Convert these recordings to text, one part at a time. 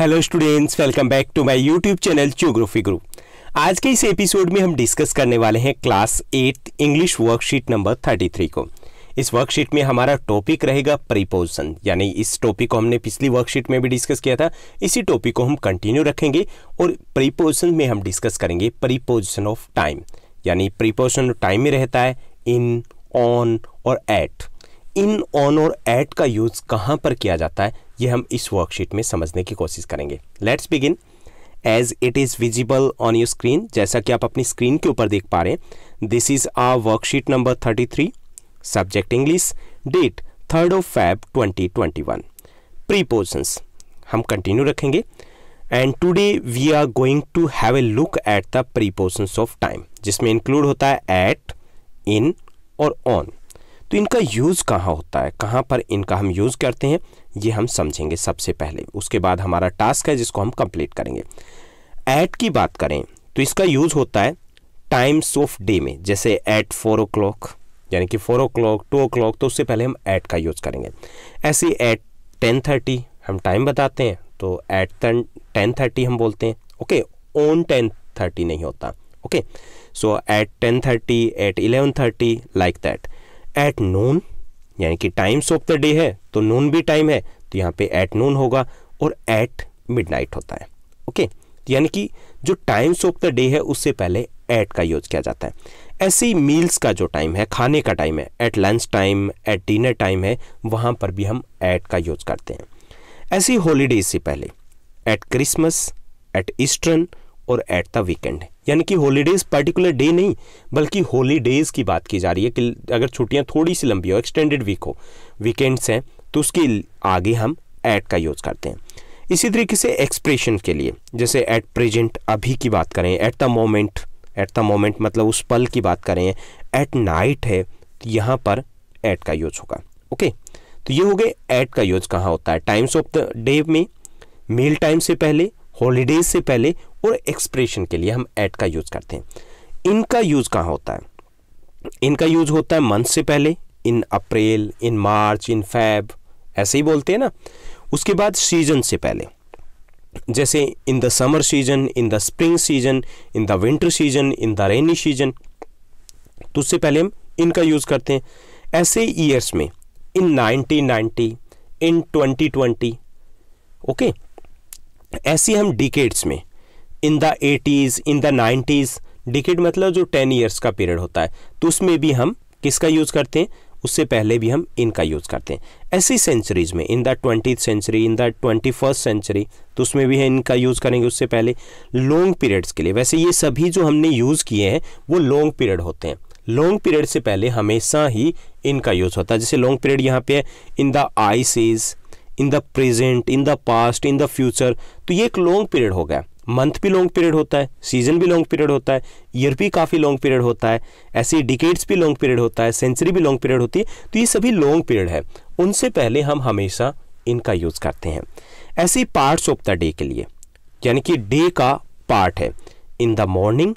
hello students welcome back to my YouTube channel geography group आज के इस episode में हम डिस्कस करने वाले हैं class eight English worksheet number thirty three को इस वर्कशीट में हमारा टॉपिक रहेगा प्रीपोजिशन यानी इस टॉपिक को हमने पिछली वर्कशीट में भी डिस्कस किया था इसी टॉपिक को हम कंटिन्यू रखेंगे और प्रीपोजिशन में हम डिस्कस करेंगे प्रीपोजिशन ऑफ टाइम यानी प्रीपोजिशन टाइम में रहता है इन ऑन और एट इन ऑन और एट का यूज कहाँ पर किया जाता है ये हम इस वर्कशीट में समझने की कोशिश करेंगे let's begin as it is visible on your screen जैसा कि आप अपनी स्क्रीन के ऊपर देख पा रहे हैं this is a worksheet number thirty three subject English date third of Feb twenty twenty one prepositions हम कंटिन्यू रखेंगे and today we are going to have a look at the prepositions of time जिसमें include होता है eight इन और on तो इनका use कहाँ होता है कहाँ पर इनका हम यूज़ करते हैं ये हम समझेंगे सबसे पहले उसके बाद हमारा टास्क है जिसको हम कंप्लीट करेंगे ऐट की बात करें तो इसका यूज़ होता है टाइम्स ऑफ डे में जैसे ऐट फोर ओ क्लॉक यानी कि four o'clock two o'clock तो उससे पहले हम ऐट का यूज़ करेंगे ऐसे ऐट टेन थर्टी हम टाइम बताते हैं तो ऐट टेन थर्टी हम बोलते हैं ओके ऑन टेन थर्टी नहीं होता okay so at ten thirty at eleven thirty like that at noon यानी कि टाइम्स ऑफ द डे है तो नून भी टाइम है तो यहाँ पे एट नून होगा और एट मिडनाइट होता है ओके यानी कि जो टाइम्स ऑफ द डे है उससे पहले एट का यूज किया जाता है ऐसे ही मील्स का जो टाइम है खाने का टाइम है at lunch time at dinner time है वहाँ पर भी हम एट का यूज करते हैं ऐसे हॉलीडेज से पहले एट क्रिसमस एट ईस्टर्न और एट द वीकेंड यानी कि हॉलीडेज पर्टिकुलर डे नहीं बल्कि हॉलीडेज की बात की जा रही है कि अगर छुट्टियां थोड़ी सी लंबी हो एक्सटेंडेड वीक हो वीकेंड्स हैं तो उसके आगे हम ऐट का यूज़ करते हैं इसी तरीके से एक्सप्रेशन के लिए जैसे एट प्रेजेंट अभी की बात करें at the moment at the moment मतलब उस पल की बात करें एट नाइट है तो यहाँ पर एट का यूज होगा ओके तो ये हो गए एट का यूज कहाँ होता है टाइम्स ऑफ द डे में मेल टाइम से पहले हॉलीडेज से पहले और एक्सप्रेशन के लिए हम एट का यूज़ करते हैं इनका यूज़ कहाँ होता है इनका यूज़ होता है मंथ से पहले इन अप्रैल इन मार्च इन फैब ऐसे ही बोलते हैं ना उसके बाद सीजन से पहले जैसे in the summer season in the spring season in the winter season in the rainy season तो उससे पहले हम इनका यूज़ करते हैं ऐसे ईयर्स में इन 1990 इन 2020 ओके ऐसे हम डिकेड्स में in the eighties in the nineties decade मतलब जो टेन ईयर्स का पीरियड होता है तो उसमें भी हम किसका यूज़ करते हैं उससे पहले भी हम इनका यूज़ करते हैं ऐसी सेंचुरीज में in the twenty century in the twenty first century तो उसमें भी है इनका यूज़ करेंगे उससे पहले लॉन्ग पीरियड्स के लिए वैसे ये सभी जो हमने यूज़ किए हैं वो लॉन्ग पीरियड होते हैं लॉन्ग पीरियड से पहले हमेशा ही इनका यूज़ होता है जैसे लॉन्ग पीरियड यहाँ पे है in the ices in the present in the past in the future तो ये एक लॉन्ग पीरियड हो गया मंथ भी लॉन्ग पीरियड होता है सीजन भी लॉन्ग पीरियड होता है ईयर भी काफ़ी लॉन्ग पीरियड होता है ऐसे डिकेट्स भी लॉन्ग पीरियड होता है सेंचुरी भी लॉन्ग पीरियड होती है तो ये सभी लॉन्ग पीरियड है उनसे पहले हम हमेशा इनका यूज़ करते हैं ऐसे पार्ट्स ऑफ द डे के लिए यानी कि डे का पार्ट है in the morning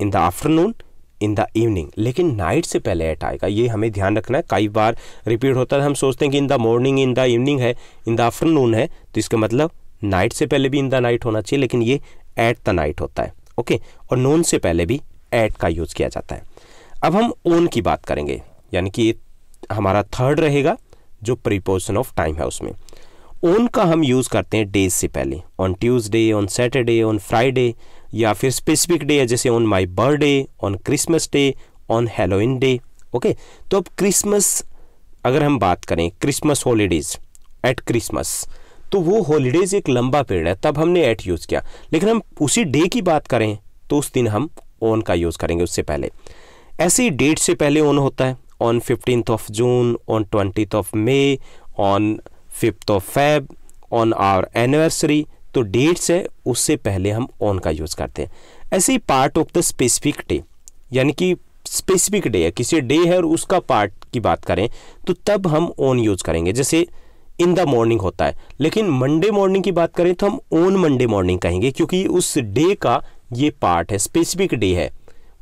in the afternoon in the evening लेकिन नाइट से पहले एट आएगा ये हमें ध्यान रखना है कई बार रिपीट होता है हम सोचते हैं कि in the morning in the evening है इन द आफ्टरनून है तो इसका मतलब नाइट से पहले भी इन द नाइट होना चाहिए लेकिन ये एट द नाइट होता है ओके और नोन से पहले भी एट का यूज़ किया जाता है अब हम ओन की बात करेंगे यानी कि ये हमारा थर्ड रहेगा जो प्रीपोजिशन ऑफ टाइम है उसमें ओन का हम यूज़ करते हैं डेज से पहले on Tuesday on Saturday on Friday या फिर स्पेसिफिक डे है जैसे on my birthday on Christmas day on Halloween day okay तो अब क्रिसमस अगर हम बात करें क्रिसमस हॉलीडेज एट क्रिसमस तो वो हॉलीडेज एक लंबा पीरियड है तब हमने एट यूज़ किया लेकिन हम उसी डे की बात करें तो उस दिन हम ऑन का यूज़ करेंगे उससे पहले ऐसे ही डेट से पहले ऑन होता है on fifteen of June on twenty of May on fifth of Feb on our anniversary तो डेट्स है उससे पहले हम ऑन का यूज़ करते हैं ऐसे ही part of the specific day यानी कि स्पेसिफिक डे है किसी डे है और उसका पार्ट की बात करें तो तब हम ऑन यूज़ करेंगे जैसे इन द मॉर्निंग होता है लेकिन मंडे मॉर्निंग की बात करें तो हम ऑन मंडे मॉर्निंग कहेंगे क्योंकि उस डे का ये पार्ट है स्पेसिफिक डे है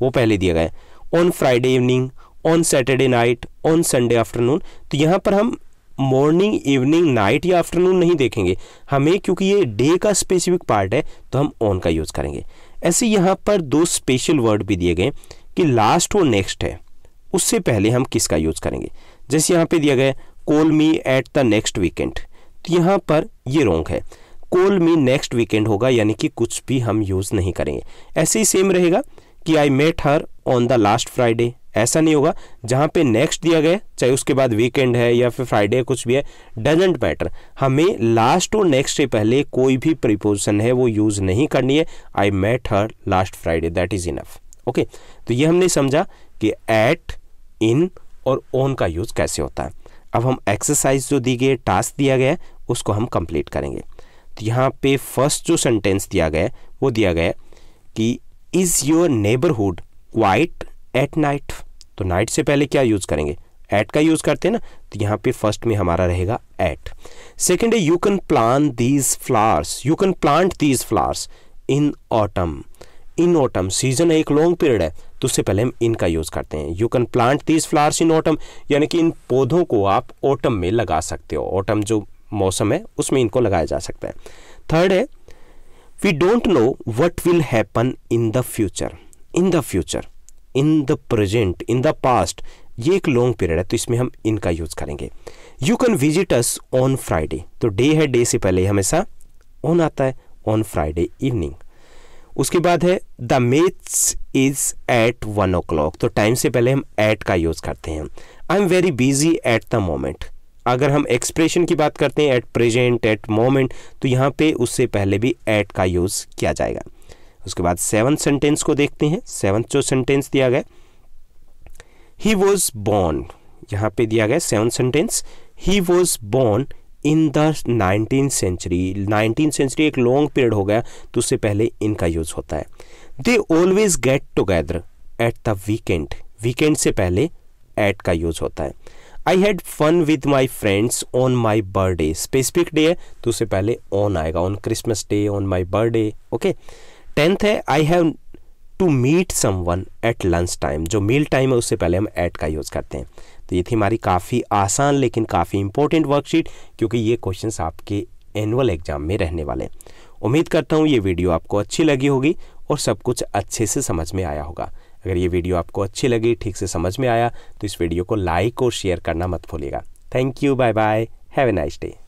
वो पहले दिया गया on Friday evening on Saturday night on Sunday afternoon तो यहाँ पर हम मॉर्निंग इवनिंग नाइट या आफ्टरनून नहीं देखेंगे हमें क्योंकि ये डे का स्पेसिफिक पार्ट है तो हम ऑन का यूज़ करेंगे ऐसे यहाँ पर दो स्पेशल वर्ड भी दिए गए कि लास्ट और नेक्स्ट है उससे पहले हम किसका यूज़ करेंगे जैसे यहाँ पे दिया गया call me at the next weekend तो यहाँ पर ये रोंग है कॉल मी नेक्स्ट वीकेंड होगा यानी कि कुछ भी हम यूज़ नहीं करेंगे ऐसे ही सेम रहेगा कि I met her on the last Friday ऐसा नहीं होगा जहाँ पे नेक्स्ट दिया गया चाहे उसके बाद वीकेंड है या फिर फ्राइडे कुछ भी है डजेंट मैटर हमें लास्ट और नेक्स्ट से पहले कोई भी प्रिपोजिशन है वो यूज़ नहीं करनी है I met her last Friday that is enough okay तो ये हमने समझा कि एट इन और ऑन का यूज़ कैसे होता है अब हम एक्सरसाइज जो दी गई टास्क दिया गया है उसको हम कंप्लीट करेंगे तो यहाँ पे फर्स्ट जो सेंटेंस दिया गया है वो दिया गया है कि is your neighbourhood quiet at night तो नाइट से पहले क्या यूज़ करेंगे एट का यूज़ करते हैं ना तो यहाँ पे फर्स्ट में हमारा रहेगा एट सेकेंड है you can plan these flowers you can plant these flowers in autumn in autumn season एक लॉन्ग पीरियड है तो उससे पहले हम इनका यूज़ करते हैं you can plant these flowers in autumn यानी कि इन पौधों को आप ऑटम में लगा सकते हो ऑटम जो मौसम है उसमें इनको लगाया जा सकता है थर्ड है we don't know what will happen in the future in the future in the present in the past ये एक लॉन्ग पीरियड है तो इसमें हम इनका यूज़ करेंगे you can visit us on Friday तो डे है डे से पहले हमेशा ऑन आता है ऑन फ्राइडे इवनिंग उसके बाद है the maths is at one o'clock तो टाइम से पहले हम एट का यूज़ करते हैं I am very busy at the moment अगर हम एक्सप्रेशन की बात करते हैं एट प्रेजेंट एट मोमेंट तो यहाँ पे उससे पहले भी एट का यूज़ किया जाएगा उसके बाद सेवन सेंटेंस को देखते हैं सेवन जो सेंटेंस दिया गया ही वॉज बॉर्न यहाँ पे दिया गया seven sentence he was born in the nineteen century nineteen century एक लॉन्ग पीरियड हो गया तो उससे पहले इनका यूज होता है they always get together at the weekend weekend से पहले एट का यूज होता है I had fun with my friends on my birthday specific day है तो उससे पहले ऑन आएगा on Christmas day on my birthday okay tenth है I have to meet someone at lunch time जो मील टाइम है उससे पहले हम ऐट का यूज़ करते हैं तो ये थी हमारी काफ़ी आसान लेकिन काफ़ी इंपॉर्टेंट वर्कशीट क्योंकि ये क्वेश्चंस आपके एनुअल एग्जाम में रहने वाले हैं उम्मीद करता हूँ ये वीडियो आपको अच्छी लगी होगी और सब कुछ अच्छे से समझ में आया होगा अगर ये वीडियो आपको अच्छी लगी ठीक से समझ में आया तो इस वीडियो को लाइक और शेयर करना मत भूलिएगा thank you bye bye have a nice day